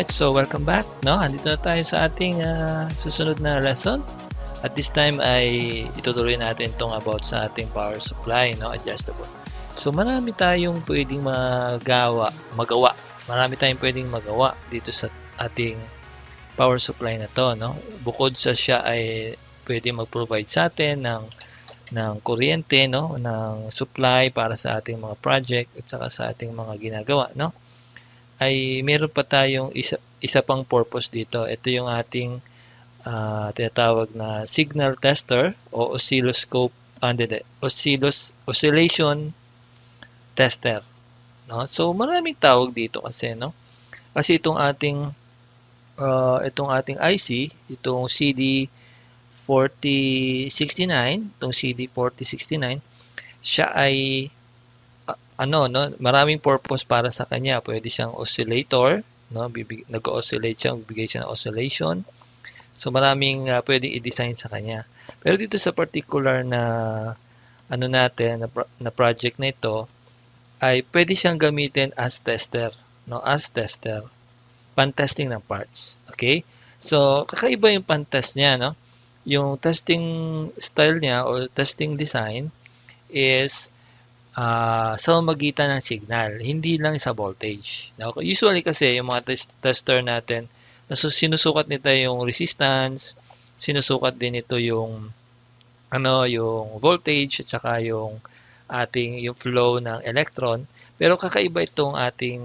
Alright, so welcome back. No, andito na tayo sa ating uh, susunod na lesson. At this time ay itutuloy natin itong about sa ating power supply, no, adjustable. So marami tayong pwedeng magawa, magawa. Marami tayong pwedeng magawa dito sa ating power supply na to, no. Bukod sa siya ay pwedeng mag-provide sa atin ng ng kuryente, no, ng supply para sa ating mga project at saka sa ating mga ginagawa, no ay meron pa tayong isa, isa pang purpose dito. Ito yung ating uh, tinatawag na signal tester o oscilloscope and ah, uh, oscillos, oscillation tester. No? So maraming tawag dito kasi no. Kasi itong ating uh, itong ating IC, itong CD 4069, itong CD4069, siya ay ano, no, maraming purpose para sa kanya. Pwede siyang oscillator, no, bibig, nag-oscillate siya, bibigay siya ng oscillation. So maraming uh, pwedeng i-design sa kanya. Pero dito sa particular na ano natin na, pro na project na ito ay pwede siyang gamitin as tester, no, as tester pan-testing ng parts. Okay? So kakaiba yung pan-test niya, no? Yung testing style niya or testing design is uh, sa magitan ng signal, hindi lang sa voltage. Now, usually kasi yung mga tester natin, so sinusukat nito yung resistance, sinusukat din ito yung ano yung voltage at saka yung ating yung flow ng electron. Pero kakaiba itong ating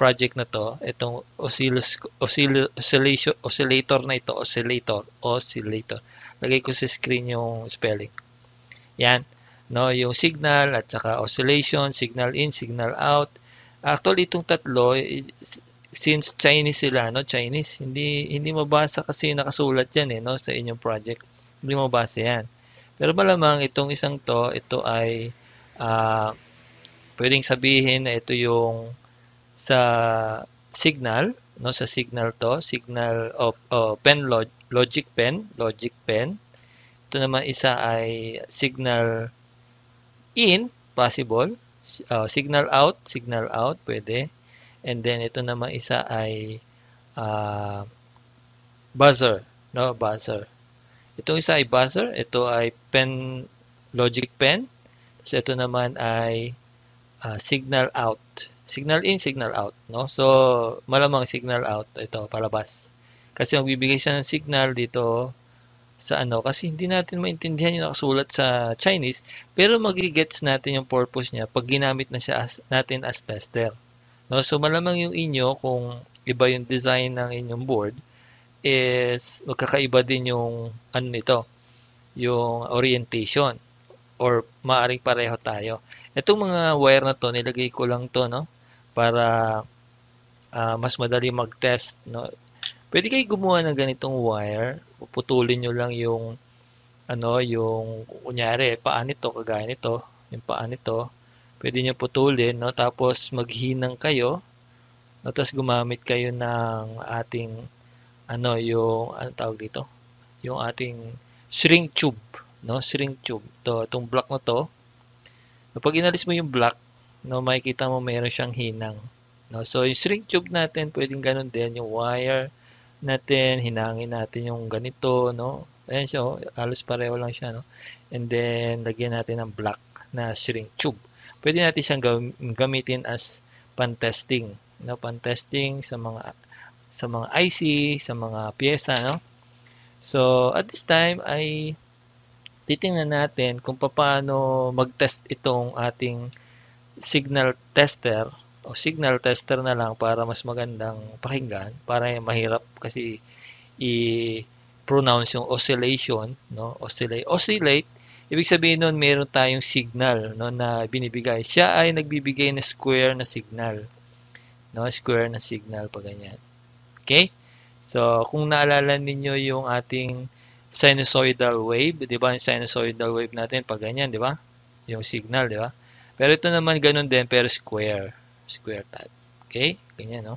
project na to, itong oscillos, oscillator na ito, oscillator, oscillator. Lagay ko sa screen yung spelling. Yan. No, yung signal at saka oscillation, signal in, signal out. Actually, itong tatlo, eh, since Chinese sila, no, Chinese, hindi hindi mabasa kasi nakasulat 'yan eh, no, sa inyong project. Hindi mabasa 'yan. Pero malamang itong isang to, ito ay uh, pwedeng sabihin na ito yung sa signal, no, sa signal to, signal of oh, pen log, logic pen, logic pen. Ito naman isa ay signal in, possible. Uh, signal out, signal out, pwede. And then ito naman isa ay uh, buzzer, no, buzzer. Itong isa ay buzzer, ito ay pen logic pen. So ito naman ay uh, signal out. Signal in, signal out, no? So malamang signal out ito palabas. Kasi magbibigay siya ng signal dito sa ano kasi hindi natin maintindihan yung nakasulat sa Chinese pero magigets natin yung purpose niya pag ginamit na siya as, natin as tester. No? So malamang yung inyo kung iba yung design ng inyong board is magkakaiba din yung ano nito, yung orientation or maaring pareho tayo. Itong mga wire na to nilagay ko lang to no para uh, mas madali mag-test no. Pwede kayo gumawa ng ganitong wire puputulin nyo lang yung ano, yung kunyari, paa nito, kagaya nito, yung paa nito, pwede nyo putulin, no? Tapos maghinang kayo, no? Tapos gumamit kayo ng ating, ano, yung, ano tawag dito? Yung ating shrink tube, no? Shrink tube. to itong block na to, pag inalis mo yung block, no, makikita mo meron siyang hinang. No? So, yung shrink tube natin, pwedeng ganun din. Yung wire, natin, hinangin natin yung ganito, no? Ayan siya, oh, halos pareho lang siya, no? And then, lagyan natin ng black na shrink tube. Pwede natin siyang gamitin as pan-testing, no? Pan-testing sa mga sa mga IC, sa mga pyesa, no? So, at this time ay titingnan natin kung paano mag-test itong ating signal tester o signal tester na lang para mas magandang pakinggan para mahirap kasi i pronounce yung oscillation no oscillate oscillate ibig sabihin noon meron tayong signal no na binibigay siya ay nagbibigay ng na square na signal no square na signal pa ganyan okay so kung naalala ninyo yung ating sinusoidal wave di ba yung sinusoidal wave natin pag ganyan di ba yung signal di ba pero ito naman ganun din pero square square tab. Okay? Ganyan, no?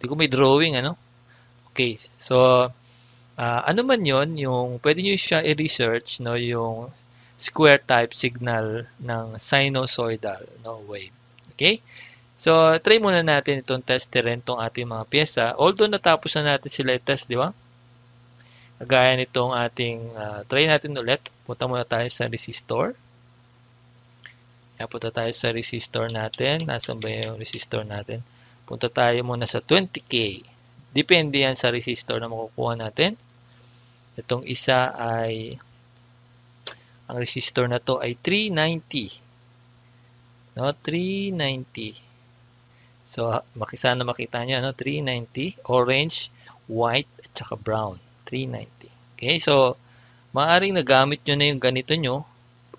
Hindi ko may drawing, ano? Okay. So, uh, ano man yon yung pwede nyo siya i-research, no? Yung square type signal ng sinusoidal no wave. Okay? So, try muna natin itong test rin itong ating mga piyesa. Although natapos na natin sila i-test, di ba? Gaya nitong ating, uh, try natin ulit. Punta muna tayo sa resistor. Napunta tayo sa resistor natin. Nasaan ba yung resistor natin? Punta tayo muna sa 20K. Depende yan sa resistor na makukuha natin. Itong isa ay ang resistor na to ay 390. No, 390. So, makisana makita niyo no, 390, orange, white, at saka brown. 390. Okay, so maaring nagamit nyo na yung ganito nyo,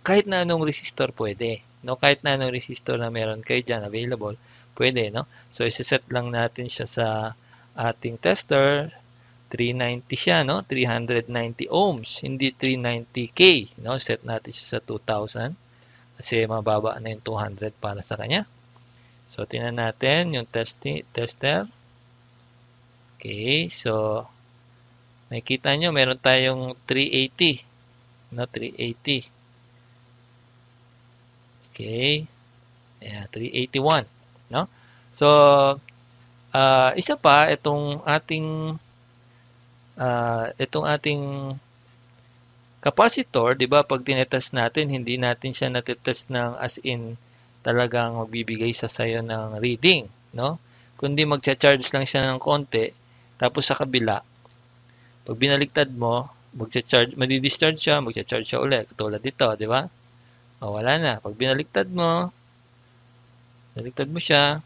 kahit na anong resistor pwede. No? Kahit na anong resistor na meron kayo dyan available, pwede. No? So, isiset lang natin siya sa ating tester. 390 siya, no? 390 ohms, hindi 390K. No? Set natin siya sa 2,000 kasi mababa na yung 200 para sa kanya. So, tingnan natin yung test tester. Okay, so, makikita nyo, meron tayong 380. No, 380. Okay. Yeah, 381. No? So, uh, isa pa, itong ating uh, itong ating capacitor, di ba, pag tinetest natin, hindi natin siya natetest ng as in talagang magbibigay sa sayo ng reading, no? Kundi magcha-charge lang siya ng konti, tapos sa kabila, pag binaliktad mo, magcha-charge, madi-discharge siya, magcha-charge siya ulit, katulad dito, di ba? O, ah, wala na. Pag binaliktad mo, naliktad mo siya,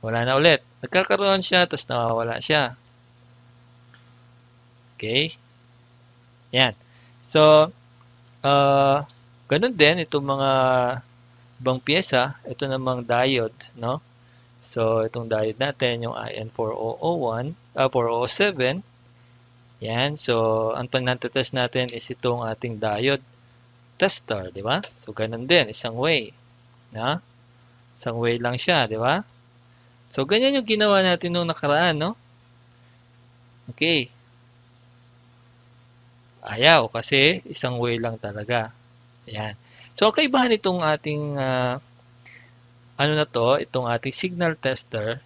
wala na ulit. Nagkakaroon siya, tapos nawawala siya. Okay? Yan. So, uh, ganun din itong mga ibang pyesa. Ito namang diode, no? So, itong diode natin, yung IN4001, uh, 4007. Yan. So, ang pag test natin is itong ating diode tester, di ba? So, ganun din, isang way. Na? Isang way lang siya, di ba? So, ganyan yung ginawa natin nung nakaraan, no? Okay. Ayaw, kasi isang way lang talaga. Ayan. So, ang kaibahan itong ating, uh, ano na to, itong ating signal tester,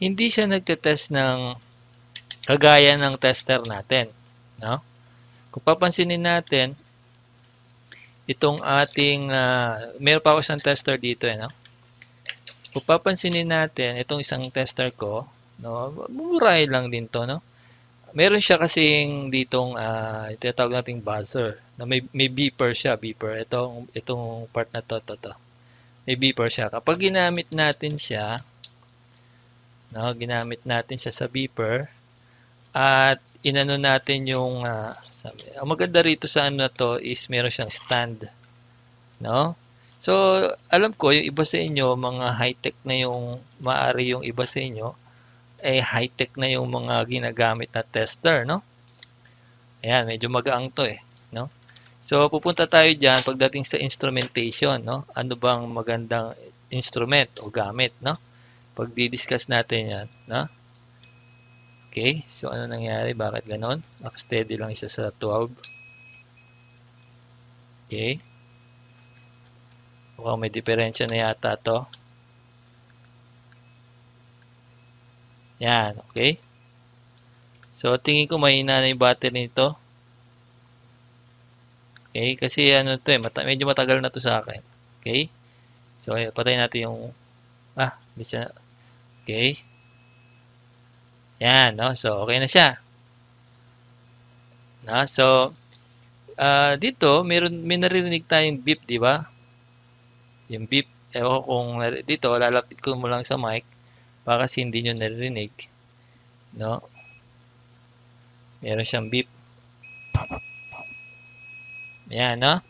hindi siya nagte-test ng kagaya ng tester natin. No? Kung papansinin natin, itong ating, uh, meron pa ako isang tester dito, eh, no? Kung natin, itong isang tester ko, no, mumurahin lang din to, no? Meron siya kasing ditong, uh, tinatawag nating buzzer, na may, may beeper siya, beeper. Itong, itong part na to, to, to. May beeper siya. Kapag ginamit natin siya, no, ginamit natin siya sa beeper, at inano natin yung uh, sabi, ang maganda rito sa ano to is meron siyang stand. No? So, alam ko, yung iba sa inyo, mga high-tech na yung, maari yung iba sa inyo, eh high-tech na yung mga ginagamit na tester, no? Ayan, medyo magaang to eh, no? So, pupunta tayo diyan pagdating sa instrumentation, no? Ano bang magandang instrument o gamit, no? Pag-discuss natin yan, no? Okay, so ano nangyari? Bakit ganon? Steady lang isa sa 12. Okay. Mukhang may diferensya na yata to. Yan, okay. So, tingin ko mahina na yung battery nito. Okay, kasi ano to eh, mata medyo matagal na to sa akin. Okay. So, patayin natin yung, ah, bisa na. Okay. Yan, no? So, okay na siya. No? So, uh, dito, meron, may naririnig tayong beep, di ba? Yung beep, ewan kung dito, lalapit ko mo lang sa mic para kasi hindi nyo naririnig. No? Meron siyang beep. Yan, no?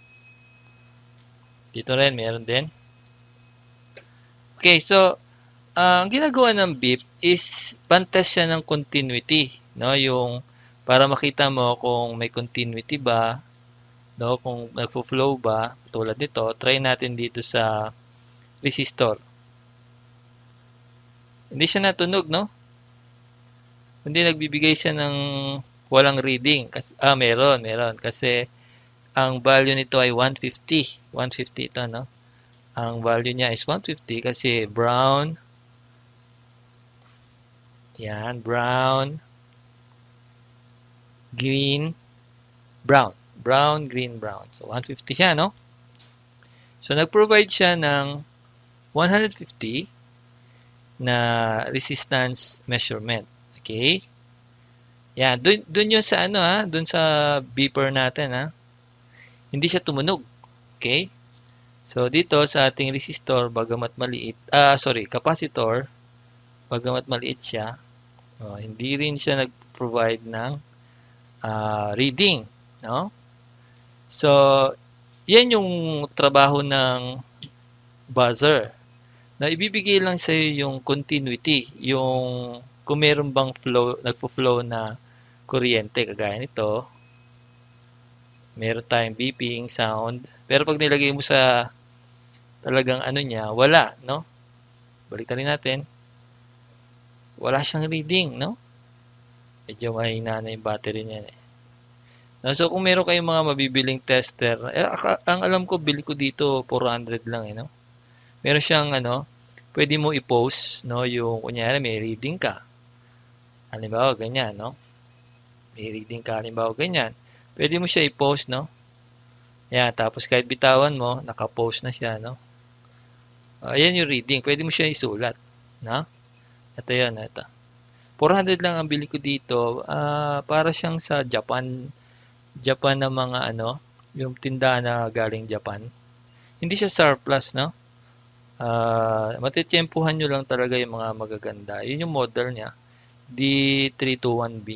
Dito rin, meron din. Okay, so, uh, ang ginagawa ng beep is bantest siya ng continuity, no? Yung para makita mo kung may continuity ba, no? Kung nagfo-flow ba tulad nito, try natin dito sa resistor. Hindi siya natunog, no? Hindi nagbibigay siya ng walang reading. Kasi, ah, meron, meron. Kasi ang value nito ay 150. 150 ito, no? Ang value niya is 150 kasi brown yan, brown, green, brown. Brown, green, brown. So, 150 siya, no? So, nag-provide siya ng 150 na resistance measurement. Okay? Yan. Dun, dun yun sa ano, ha? Ah, dun sa beeper natin, ha? Ah. Hindi siya tumunog. Okay? So, dito sa ating resistor, bagamat maliit, ah, uh, sorry, capacitor, bagamat maliit siya, Oh, hindi rin siya nag-provide ng uh, reading, no? So, 'yan yung trabaho ng buzzer. Na ibibigay lang sa iyo yung continuity, yung kung meron bang flow, nagpo-flow na kuryente kagaya nito. Meron tayong beeping sound. Pero pag nilagay mo sa talagang ano niya, wala, no? Balik natin wala siyang reading, no? Medyo mahina na yung battery niya. eh. No, so kung meron kayong mga mabibiling tester, eh, ang alam ko bili ko dito 400 lang eh, no? Meron siyang ano, pwede mo i-post, no, yung kunyari may reading ka. Halimbawa ganyan, no? May reading ka halimbawa ganyan. Pwede mo siya i-post, no? Yan, tapos kahit bitawan mo, naka-post na siya, no? Ayan yung reading, pwede mo siya isulat, no? Ito yan, ito. 400 lang ang bili ko dito. Uh, para siyang sa Japan. Japan na mga ano, yung tindahan na galing Japan. Hindi siya surplus, no? Uh, ah, matityempuhan nyo lang talaga yung mga magaganda. Yun yung model niya. D321B.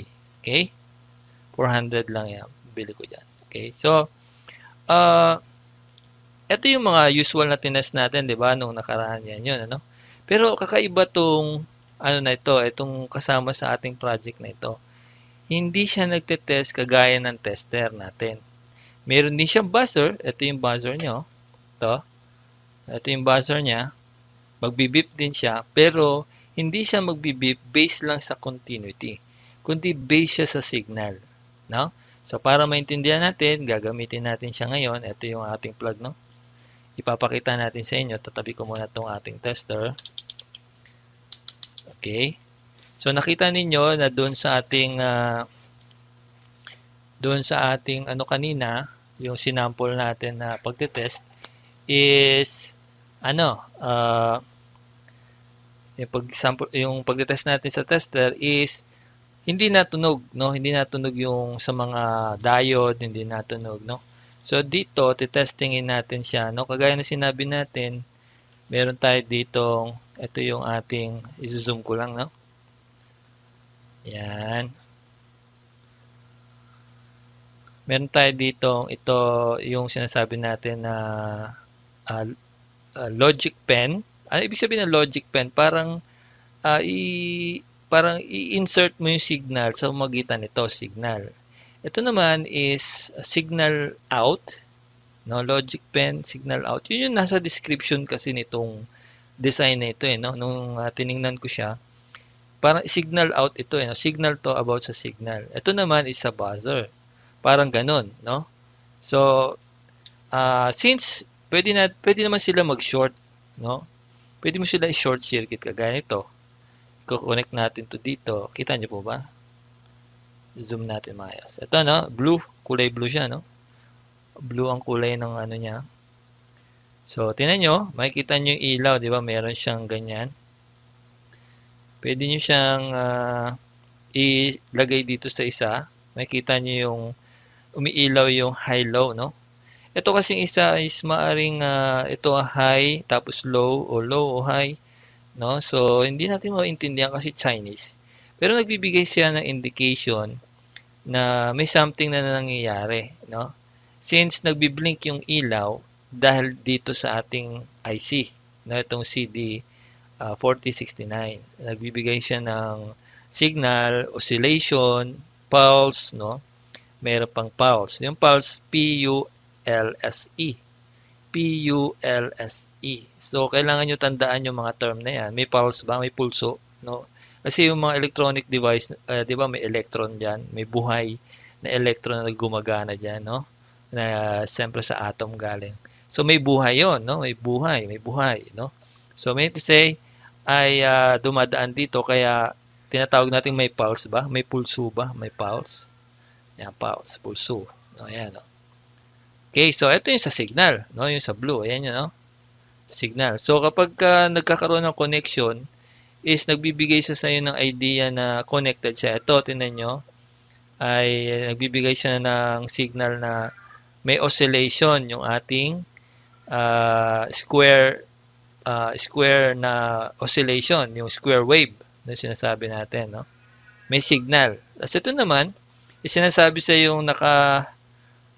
Okay? 400 lang yan. Bili ko dyan. Okay? So, uh, ito yung mga usual na tinest natin, di ba? Nung nakaraan yan yun, ano? Pero kakaiba tong ano na ito, itong kasama sa ating project na ito, hindi siya nagte-test kagaya ng tester natin. Meron din siyang buzzer. Ito yung buzzer nyo. Ito. Ito yung buzzer niya. Magbibip din siya. Pero, hindi siya magbibip based lang sa continuity. Kundi based siya sa signal. No? So, para maintindihan natin, gagamitin natin siya ngayon. Ito yung ating plug, no? Ipapakita natin sa inyo. Tatabi ko muna itong ating tester. Tester. Okay? So nakita ninyo na doon sa ating uh, doon sa ating ano kanina, yung sinample natin na pagte-test is ano, uh, yung pag yung pagte-test natin sa tester is hindi natunog, no? Hindi natunog yung sa mga diode, hindi natunog, no? So dito, titestingin natin siya, no? Kagaya na sinabi natin, meron tayo dito, ito yung ating, isi-zoom ko lang, no? Yan. Meron tayo dito, ito yung sinasabi natin na uh, uh, logic pen. Ano ibig sabihin ng logic pen? Parang, uh, i, parang i-insert mo yung signal sa magitan nito, signal. Ito naman is signal out no logic pen signal out yun yung nasa description kasi nitong design na ito eh no nung uh, tiningnan ko siya parang signal out ito eh no? signal to about sa signal ito naman is sa buzzer parang ganun no so uh, since pwede na pwede naman sila mag short no pwede mo sila i-short circuit kagaya nito i-connect natin to dito kita niyo po ba zoom natin maayos ito no blue kulay blue siya no blue ang kulay ng ano niya. So, tinan nyo, makikita nyo yung ilaw, di ba? Meron siyang ganyan. Pwede nyo siyang uh, ilagay dito sa isa. Makikita nyo yung umiilaw yung high-low, no? Ito kasing isa is maaring uh, ito high, tapos low, o low, o high, no? So, hindi natin maintindihan kasi Chinese. Pero nagbibigay siya ng indication na may something na nangyayari, no? since nagbi-blink yung ilaw dahil dito sa ating IC na itong CD uh, 4069 nagbibigay siya ng signal oscillation pulse no meron pang pulse yung pulse P U L S E P U L S E so kailangan niyo tandaan yung mga term na yan may pulse ba may pulso no kasi yung mga electronic device uh, 'di ba may electron diyan may buhay na electron na gumagana diyan no na siyempre sa atom galing. So may buhay 'yon, no? May buhay, may buhay, no? So may to say ay uh, dumadaan dito kaya tinatawag natin may pulse ba? May pulso ba? May pulse. Yan, pulse, pulso. No, ayan, no? Okay, so ito yung sa signal, no? Yung sa blue, ayan 'yon, no? Signal. So kapag uh, nagkakaroon ng connection, is nagbibigay siya sa iyo ng idea na connected siya. Ito, tinan nyo, ay nagbibigay siya ng signal na may oscillation yung ating uh, square uh, square na oscillation, yung square wave na sinasabi natin, no? May signal. Tapos ito naman, sinasabi sa yung naka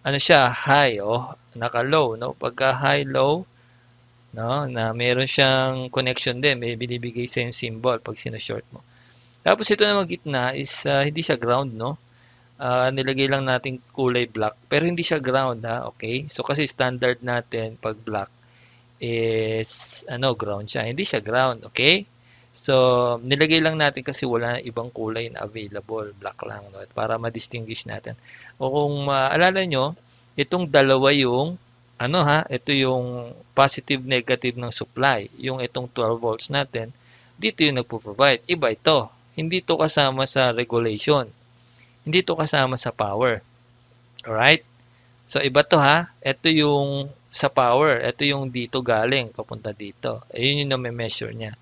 ano siya, high o oh, naka low, no? Pagka high low, no, na meron siyang connection din, may binibigay sa yung symbol pag sino-short mo. Tapos ito naman gitna is uh, hindi siya ground, no? uh, nilagay lang natin kulay black. Pero hindi siya ground ha, okay? So kasi standard natin pag black is ano, ground siya. Hindi siya ground, okay? So nilagay lang natin kasi wala ibang kulay na available, black lang no? para ma-distinguish natin. O kung maalala uh, nyo, itong dalawa yung ano ha, ito yung positive negative ng supply, yung itong 12 volts natin, dito yung nagpo-provide. Iba ito. Hindi ito kasama sa regulation. Hindi ito kasama sa power. Alright? So, iba to ha. Ito yung sa power. Ito yung dito galing, papunta dito. Ayun yung nami measure niya.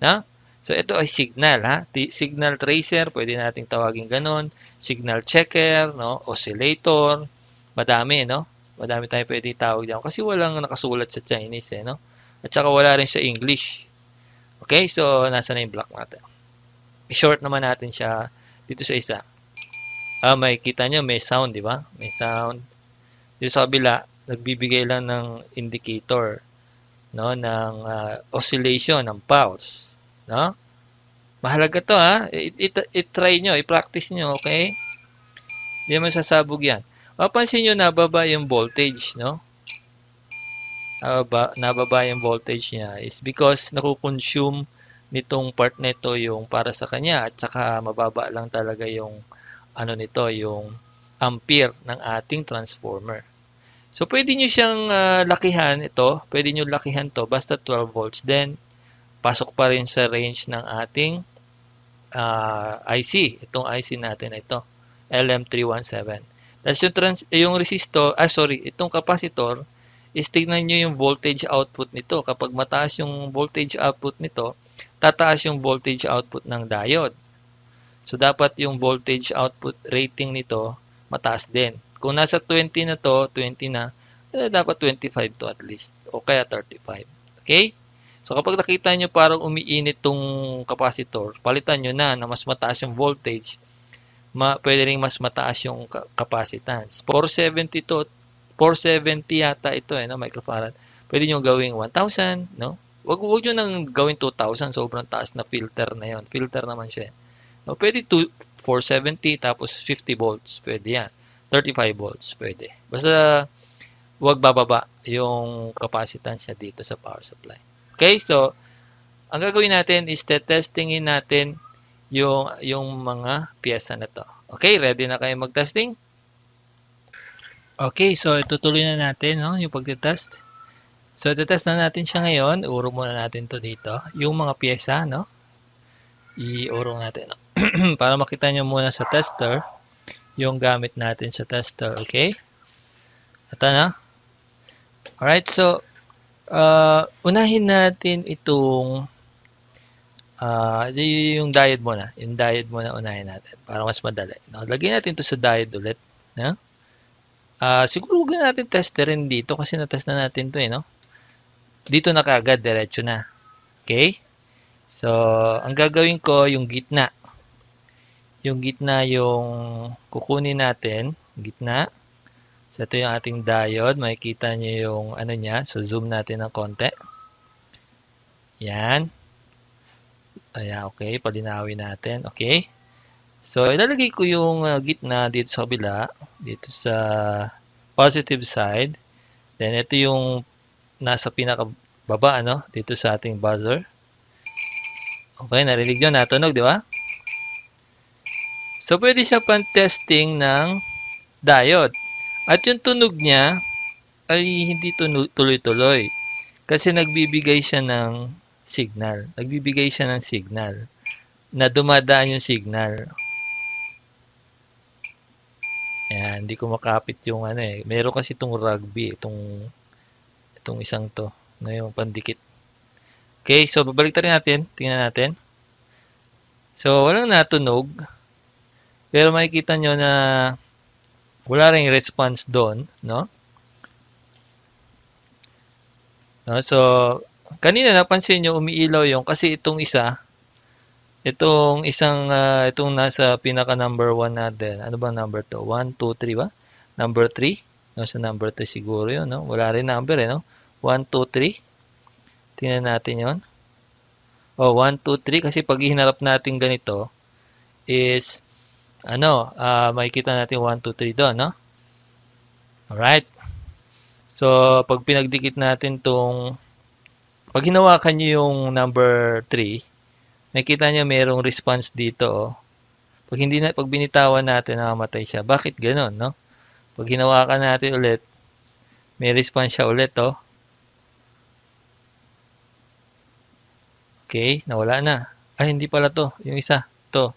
No? So, ito ay signal, ha? signal tracer, pwede nating tawagin ganun. Signal checker, no? Oscillator. Madami, no? Madami tayo pwede tawag dyan. Kasi walang nakasulat sa Chinese, eh, no? At saka wala rin sa English. Okay? So, nasa na yung block natin. I-short naman natin siya dito sa isa. Ah, may kita nyo, may sound, di ba? May sound. Yung sa kabila, nagbibigay lang ng indicator no ng uh, oscillation ng pulse no mahalaga to ha i-try nyo i-practice nyo okay hindi mo sasabog yan mapansin nyo nababa yung voltage no nababa, nababa yung voltage niya is because nakukonsume nitong part nito yung para sa kanya at saka mababa lang talaga yung ano nito, yung ampere ng ating transformer. So, pwede niyo siyang uh, lakihan ito. Pwede niyo lakihan to basta 12 volts. Then, pasok pa rin sa range ng ating uh, ah, IC. Itong IC natin ito. LM317. Tapos yung, trans yung resistor, ah sorry, itong capacitor, is tignan niyo yung voltage output nito. Kapag mataas yung voltage output nito, tataas yung voltage output ng diode. So, dapat yung voltage output rating nito mataas din. Kung nasa 20 na to, 20 na, eh, dapat 25 to at least. O kaya 35. Okay? So, kapag nakita nyo parang umiinit tong capacitor, palitan nyo na na mas mataas yung voltage, ma pwede rin mas mataas yung capacitance. 470 to 470 yata ito eh, no, microfarad. Pwede nyo gawing 1,000, no? Wag, wag nyo nang gawin 2,000, sobrang taas na filter na yon Filter naman siya. Eh. No, pwede to 470 tapos 50 volts, pwede yan. 35 volts, pwede. Basta wag bababa yung capacitance niya dito sa power supply. Okay? So, ang gagawin natin is testingin natin yung yung mga piyesa na to. Okay, ready na kayo mag-testing? Okay, so itutuloy na natin no, yung pagte-test. So ite-test na natin siya ngayon. Uro muna natin to dito, yung mga piyesa, no? Iurong natin. No? para makita nyo muna sa tester yung gamit natin sa tester, okay? Ito ano? na. Alright, so, uh, unahin natin itong uh, yung diet muna. Yung diet muna unahin natin para mas madali. No? Lagyan natin to sa diet ulit. No? Uh, siguro huwag na natin testerin dito kasi na-test na natin to eh, no? Dito na kagad, diretso na. Okay? So, ang gagawin ko, yung gitna. Yung gitna yung kukunin natin, gitna. So ito yung ating diode, makikita niyo yung ano niya. So zoom natin ng konti. Yan. Ayan, okay. Palinawi natin. Okay. So ilalagay ko yung uh, gitna dito sa kabila, dito sa positive side. Then ito yung nasa pinakababa, ano, dito sa ating buzzer. Okay, narinig nyo, natunog, di ba? So, pwede siya pan-testing ng diode. At yung tunog niya ay hindi tuloy-tuloy. Kasi nagbibigay siya ng signal. Nagbibigay siya ng signal na dumadaan yung signal. Ayan, hindi ko makapit yung ano eh. Meron kasi itong rugby, itong, itong isang to, na yung pandikit. Okay, so babalik natin. Tingnan natin. So, walang natunog. Pero makikita nyo na wala rin response doon, no? no? So, kanina napansin nyo umiilaw yung kasi itong isa, itong isang, uh, itong nasa pinaka number 1 natin, ano ba number 2? 1, 2, 3 ba? Number 3, no? Sa so, number 3 siguro yun, no? Wala rin number, eh, no? 1, 2, 3. Tingnan natin yon. O, oh, 1, 2, 3. Kasi pag hinarap natin ganito, is ano, uh, makikita natin 1, 2, 3 doon, no? Alright. So, pag pinagdikit natin tong pag hinawakan nyo yung number 3, makita nyo merong response dito, oh. Pag, hindi na, pag binitawan natin, nakamatay siya. Bakit ganun, no? Pag hinawakan natin ulit, may response siya ulit, oh. Okay, nawala na. Ah, hindi pala to. Yung isa, to.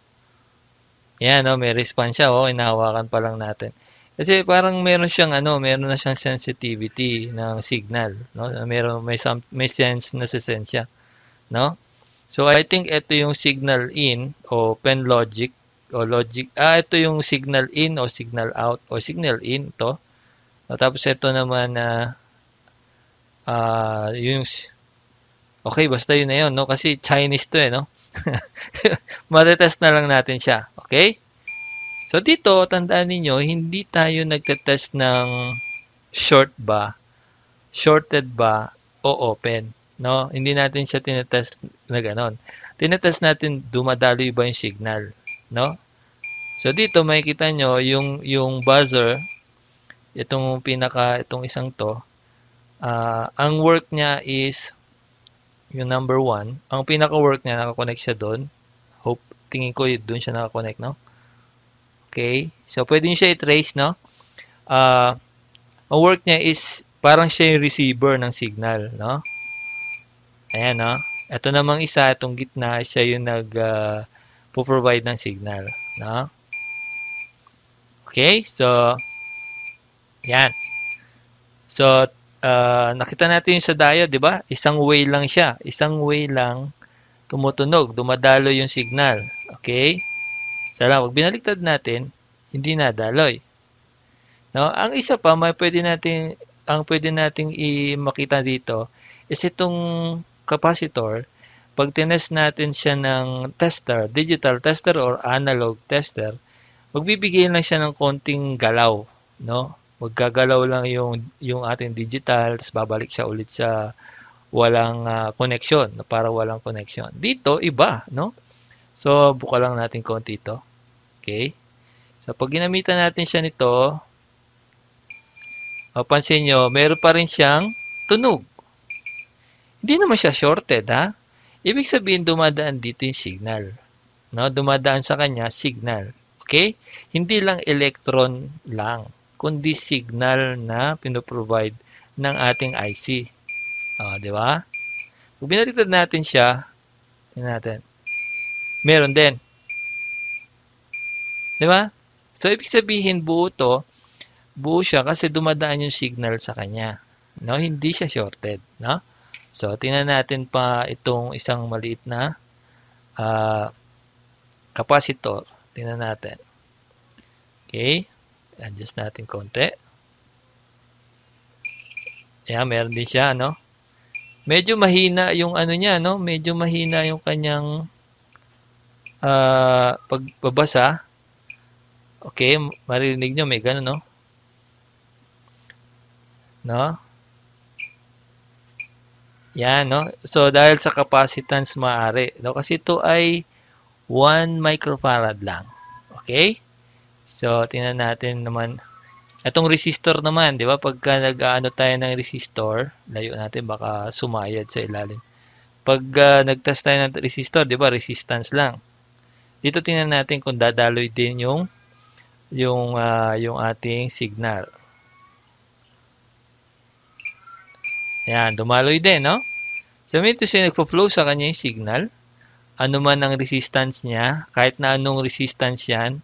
Yan, no, may response siya. Oh, inahawakan pa lang natin. Kasi parang meron siyang ano, meron na siyang sensitivity ng signal, no? Meron may some, may sense na sense siya, no? So I think ito yung signal in o pen logic o logic. Ah, ito yung signal in o signal out o signal in to. Tapos ito naman na uh, uh, yung Okay, basta yun na yun, no? Kasi Chinese to eh, no? Matetest na lang natin siya. Okay? So, dito, tandaan niyo hindi tayo nagtetest ng short ba, shorted ba, o open. No? Hindi natin siya tinetest na ganon. Tinetest natin, dumadaloy ba yung signal. No? So, dito, makikita nyo, yung, yung buzzer, itong pinaka, itong isang to, uh, ang work niya is yung number 1, ang pinaka-work niya nakakonect siya doon. Hope, tingin ko doon siya nakakonect, no? Okay. So, pwede niyo siya i-trace, no? Uh, ang work niya is parang siya yung receiver ng signal, no? Ayan, no? Ito namang isa, itong gitna, siya yung nag uh, ah, provide ng signal, no? Okay, so, yan. So, uh, nakita natin yung sa diode, di ba? Isang way lang siya. Isang way lang tumutunog. Dumadalo yung signal. Okay? Sala, so, pag binaliktad natin, hindi nadaloy. No? Ang isa pa, may pwede natin, ang pwede nating makita dito is itong capacitor. Pag tinest natin siya ng tester, digital tester or analog tester, magbibigay lang siya ng konting galaw. No? Maggagalaw lang yung, yung ating digital, tapos babalik siya ulit sa walang uh, connection, para walang connection. Dito, iba, no? So, buka lang natin konti ito. Okay? So, pag ginamitan natin siya nito, mapansin nyo, meron pa rin siyang tunog. Hindi naman siya shorted, ha? Ibig sabihin, dumadaan dito yung signal. No? Dumadaan sa kanya, signal. Okay? Hindi lang electron lang kundi signal na pinoprovide ng ating IC. O, ah, di ba? Kung binaliktad natin siya, tingnan natin. Meron din. Di ba? So, ibig sabihin buo to, buo siya kasi dumadaan yung signal sa kanya. No? Hindi siya shorted. No? So, tingnan natin pa itong isang maliit na uh, capacitor. Tingnan natin. Okay? adjust natin konti. Yeah, meron din siya, no? Medyo mahina yung ano niya, no? Medyo mahina yung kanyang uh, pagbabasa. Okay, maririnig nyo, may gano'n, no? No? Yan, no? So, dahil sa capacitance maaari. No? Kasi ito ay 1 microfarad lang. Okay? So, tingnan natin naman. Itong resistor naman, di ba? Pagka nag-ano tayo ng resistor, layo natin, baka sumayad sa ilalim. Pag uh, nag-test tayo ng resistor, di ba? Resistance lang. Dito tingnan natin kung dadaloy din yung yung uh, yung ating signal. Ayan, dumaloy din, no? So, may ito siya nagpo-flow sa kanya yung signal. Ano man ang resistance niya, kahit na anong resistance yan,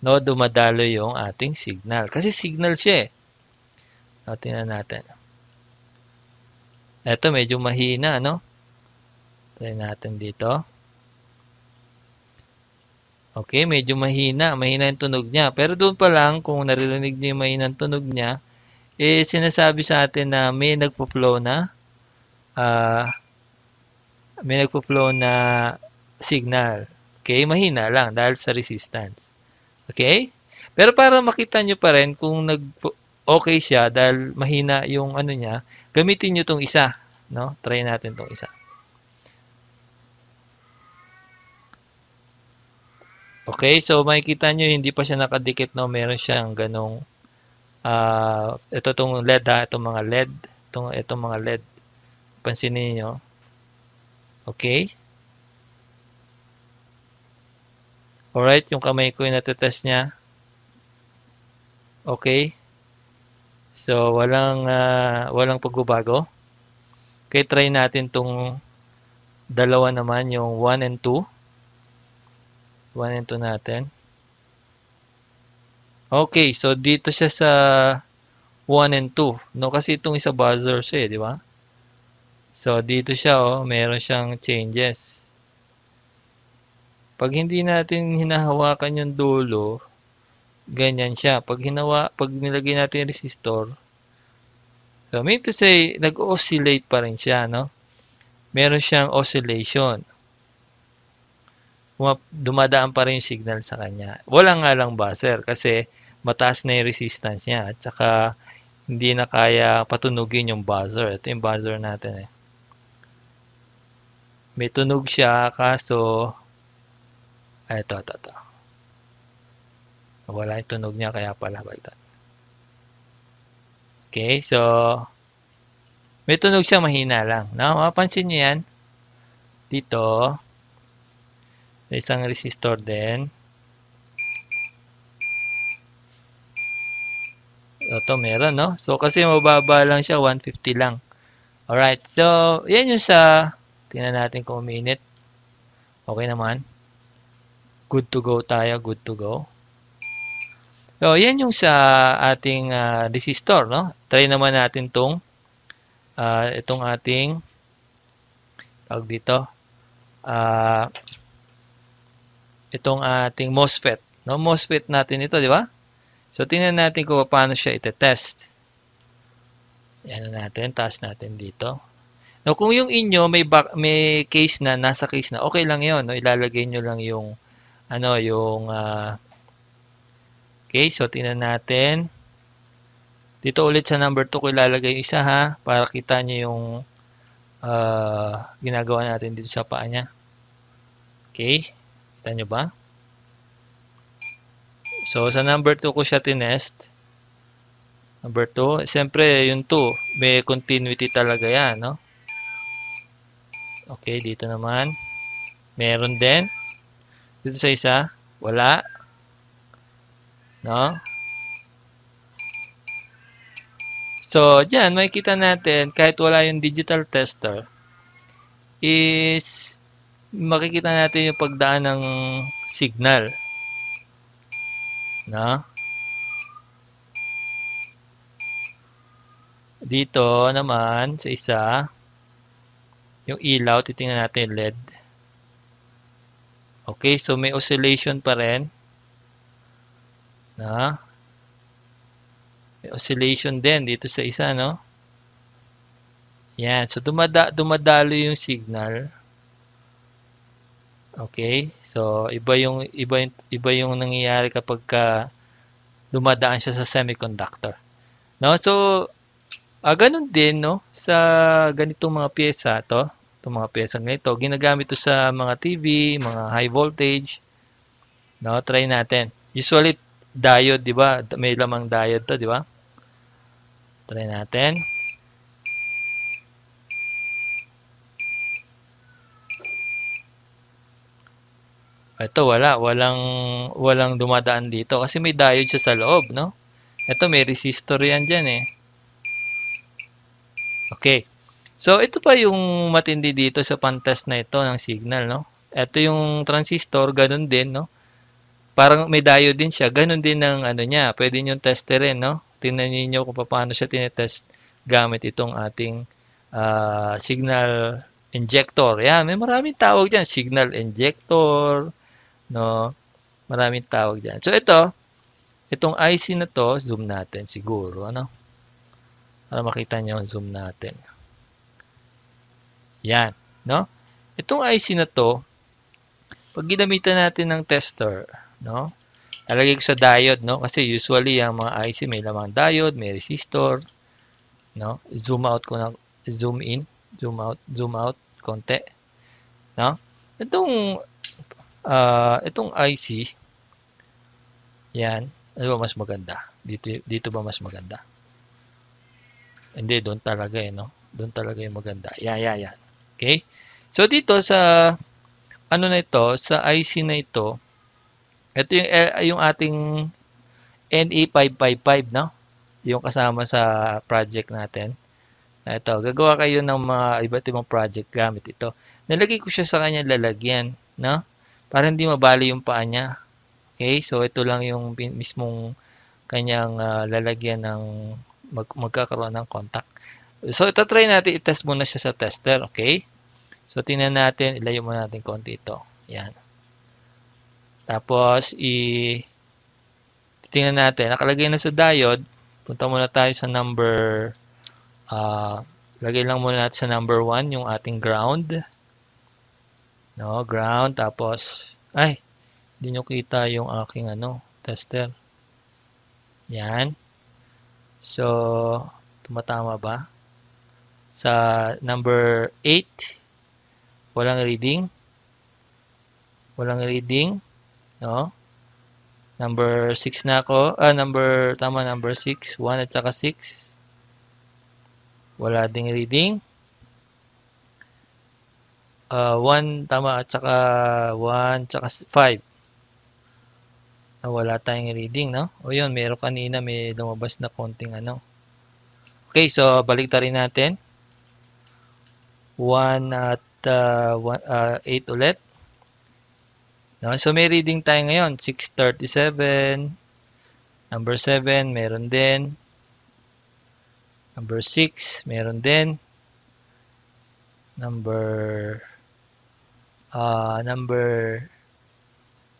no, dumadalo yung ating signal. Kasi signal siya eh. O, tingnan natin. Ito, medyo mahina, no? Try natin dito. Okay, medyo mahina. Mahina yung tunog niya. Pero doon pa lang, kung naririnig niyo yung mahina yung tunog niya, eh, sinasabi sa atin na may nagpo-flow na uh, may nagpo-flow na signal. Okay, mahina lang dahil sa resistance. Okay? Pero para makita nyo pa rin kung nag okay siya dahil mahina yung ano niya, gamitin nyo tong isa. No? Try natin tong isa. Okay, so makikita nyo, hindi pa siya nakadikit, no? Meron siyang ganong, uh, ito tong LED, ha? Itong mga LED, itong, itong mga LED. Pansinin niyo Okay? Alright, yung kamay ko yung natatouch niya. Okay. So, walang, uh, walang pagbabago. Okay, try natin tong dalawa naman, yung 1 and 2. 1 and 2 natin. Okay, so dito siya sa 1 and 2. No, kasi itong isa buzzer siya, eh, di ba? So, dito siya, oh, meron siyang changes. Pag hindi natin hinahawakan yung dulo, ganyan siya. Pag, hinawa, pag nilagay natin yung resistor, so mean to say, nag-oscillate pa rin siya, no? Meron siyang oscillation. Dumadaan pa rin yung signal sa kanya. Wala nga lang buzzer kasi mataas na yung resistance niya at saka hindi na kaya patunugin yung buzzer. Ito yung buzzer natin eh. May tunog siya kaso ay, ito, ito, ito. Wala yung tunog niya, kaya pala baliktad. Okay, so, may tunog siya mahina lang. No? Mapansin niyo yan. Dito, isang resistor din. Ito, meron, no? So, kasi mababa lang siya, 150 lang. Alright, so, yan yung sa, tingnan natin kung minute. Okay naman. Good to go tayo, good to go. So, yan yung sa ating uh, resistor, no? Try naman natin tong uh, itong ating tawag dito uh, itong ating MOSFET. No, MOSFET natin ito, di ba? So, tingnan natin kung paano siya ite-test. Yan natin, taas natin dito. No, kung yung inyo may, back, may case na, nasa case na, okay lang yon No? Ilalagay niyo lang yung ano yung uh, okay so tingnan natin dito ulit sa number 2 ko ilalagay isa ha para kita niyo yung uh, ginagawa natin dito sa paa niya okay kita niyo ba so sa number 2 ko siya tinest number 2 siyempre yung 2 may continuity talaga yan no okay dito naman meron din dito sa isa, wala. No? So, diyan makikita natin, kahit wala yung digital tester, is makikita natin yung pagdaan ng signal. No? Dito naman, sa isa, yung ilaw, titingnan natin yung LED. Okay, so may oscillation pa rin. Na? May oscillation din dito sa isa, no? Yan, so dumada dumadalo yung signal. Okay? So iba yung iba yung, iba yung nangyayari kapag ka dumadaan siya sa semiconductor. No? So ah, ganun din no sa ganitong mga piyesa to itong mga pyesang ganito. Ginagamit ito sa mga TV, mga high voltage. No, try natin. Usually, diode, di ba? May lamang diode to, di ba? Try natin. Ito wala, walang walang dumadaan dito kasi may diode siya sa loob, no? Ito may resistor 'yan diyan eh. Okay, So, ito pa yung matindi dito sa pantest na ito ng signal, no? Ito yung transistor, ganun din, no? Parang may diode din siya. Ganun din ng ano niya. Pwede nyo testerin, no? Tingnan niyo kung paano siya tinetest gamit itong ating uh, signal injector. Yan, may maraming tawag diyan, signal injector, no? Maraming tawag diyan. So ito, itong IC na to, zoom natin siguro, ano? Para makita niyo ang zoom natin. Yan, no? Itong IC na to, pag ginamitan natin ng tester, no? Lalagay ko sa diode, no? Kasi usually ang mga IC may lamang diode, may resistor, no? Zoom out ko ng zoom in, zoom out, zoom out konti, no? Itong uh, itong IC yan, ano ba mas maganda? Dito dito ba mas maganda? Hindi doon talaga eh, no? Doon talaga 'yung maganda. Yeah, yeah, yeah. Okay? So dito sa ano na ito, sa IC na ito, ito yung eh, yung ating NE555, no? Yung kasama sa project natin. Ito, gagawa kayo ng mga iba't ibang project gamit ito. Nilagay ko siya sa kanya lalagyan, no? Para hindi mabali yung paa niya. Okay? So ito lang yung mismong kanyang uh, lalagyan ng mag magkakaroon ng contact. So, ito try natin i-test muna siya sa tester, okay? So, tingnan natin, ilayo muna natin konti ito. Yan. Tapos, i titingnan natin. Nakalagay na sa diode. Punta muna tayo sa number uh, lagay lang muna natin sa number 1 yung ating ground. No, ground. Tapos, ay, hindi nyo kita yung aking ano, tester. Yan. So, tumatama ba? Sa number 8, walang reading. Walang reading. No? Number 6 na ako. Ah, number, tama, number 6. 1 at saka 6. Wala ding reading. Uh, ah, 1, tama, at saka 1, saka 5. Ah, wala tayong reading, no? O yun, meron kanina, may lumabas na konting ano. Okay, so balik ta natin. 1 at 1, uh, 8 uh, ulit. No? So, may reading tayo ngayon. 637. Number 7, meron din. Number 6, meron din. Number uh, number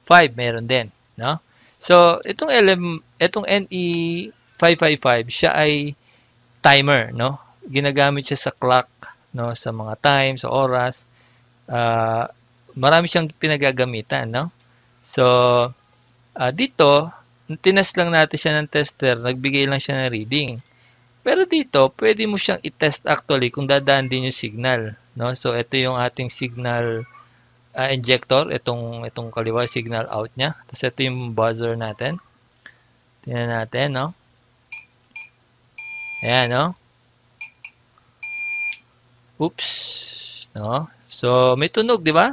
5, meron din. No? So, itong LM, itong NE555, siya ay timer, no? Ginagamit siya sa clock no, sa mga times sa oras. Uh, marami siyang pinagagamitan, no? So, uh, dito, tinest lang natin siya ng tester, nagbigay lang siya ng reading. Pero dito, pwede mo siyang i-test actually kung dadaan din yung signal, no? So ito yung ating signal uh, injector, itong itong kaliwa signal out niya. Tapos ito yung buzzer natin. Tingnan natin, no? Ayan, no? Oops. No? So, may tunog, di ba?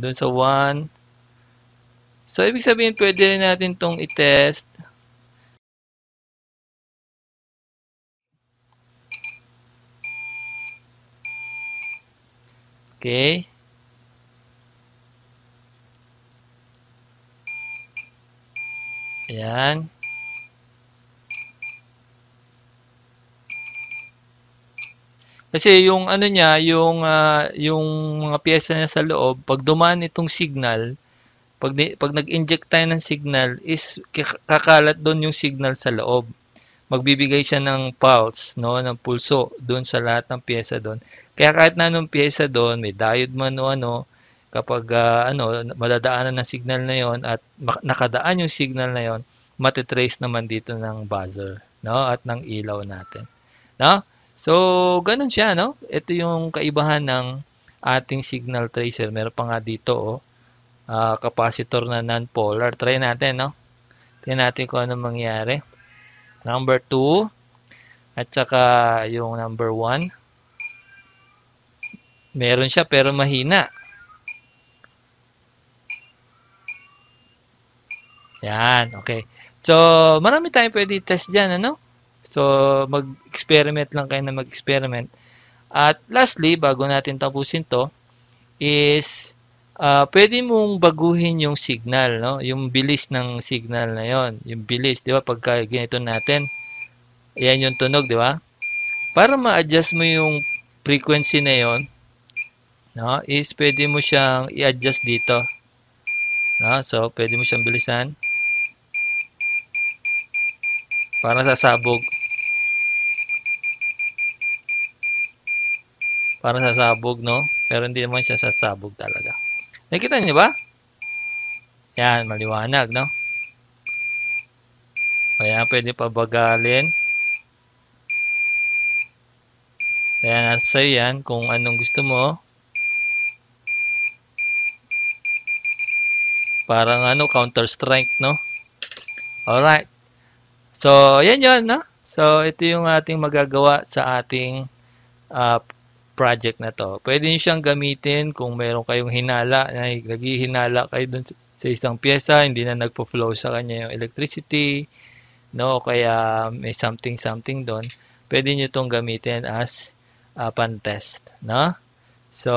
Doon sa 1. So, ibig sabihin, pwede rin natin itong i-test. Okay. Ayan. Kasi yung ano niya, yung uh, yung mga piyesa niya sa loob, pag dumaan itong signal, pag pag nag-inject tayo ng signal is kakalat doon yung signal sa loob. Magbibigay siya ng pulse, no, ng pulso doon sa lahat ng piyesa doon. Kaya kahit na anong piyesa doon, may diode man o ano, kapag uh, ano, madadaanan ng signal na yon at nakadaan yung signal na yon, matitrace naman dito ng buzzer, no, at ng ilaw natin. No? So, ganun siya, no? Ito yung kaibahan ng ating signal tracer. Meron pa nga dito, oh. Uh, capacitor na non-polar. Try natin, no? Try natin kung ano mangyari. Number 2. At saka yung number 1. Meron siya pero mahina. Yan, okay. So, marami tayong pwede test dyan, ano? So, mag-experiment lang kayo na mag-experiment. At lastly, bago natin tapusin to, is uh, pwede mong baguhin yung signal, no? yung bilis ng signal na yon, yung bilis, di ba? Pagka ganito natin, ayan yung tunog, di ba? Para ma-adjust mo yung frequency na yon, no? is pwede mo siyang i-adjust dito. No? So, pwede mo siyang bilisan. Para sasabog. Parang sasabog, no? Pero hindi naman siya sasabog talaga. Nakita niyo ba? Yan, maliwanag, no? Ayan, pwede pabagalin. Ayan, at sa'yo yan kung anong gusto mo. Parang ano, counter-strike, no? Alright. So, ayan yun, no? So, ito yung ating magagawa sa ating uh, project na to. Pwede niyo siyang gamitin kung meron kayong hinala, naghihinala kayo dun sa isang pyesa, hindi na nagpo-flow sa kanya yung electricity, no? kaya may something-something doon. Pwede niyo tong gamitin as uh, pan-test, no? So,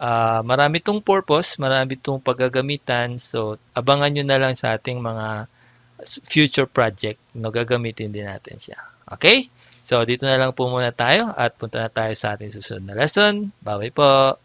uh, marami tong purpose, marami tong paggagamitan. So, abangan niyo na lang sa ating mga future project, no? Gagamitin din natin siya. Okay? So, dito na lang po muna tayo at punta na tayo sa ating susunod na lesson. Bye-bye po!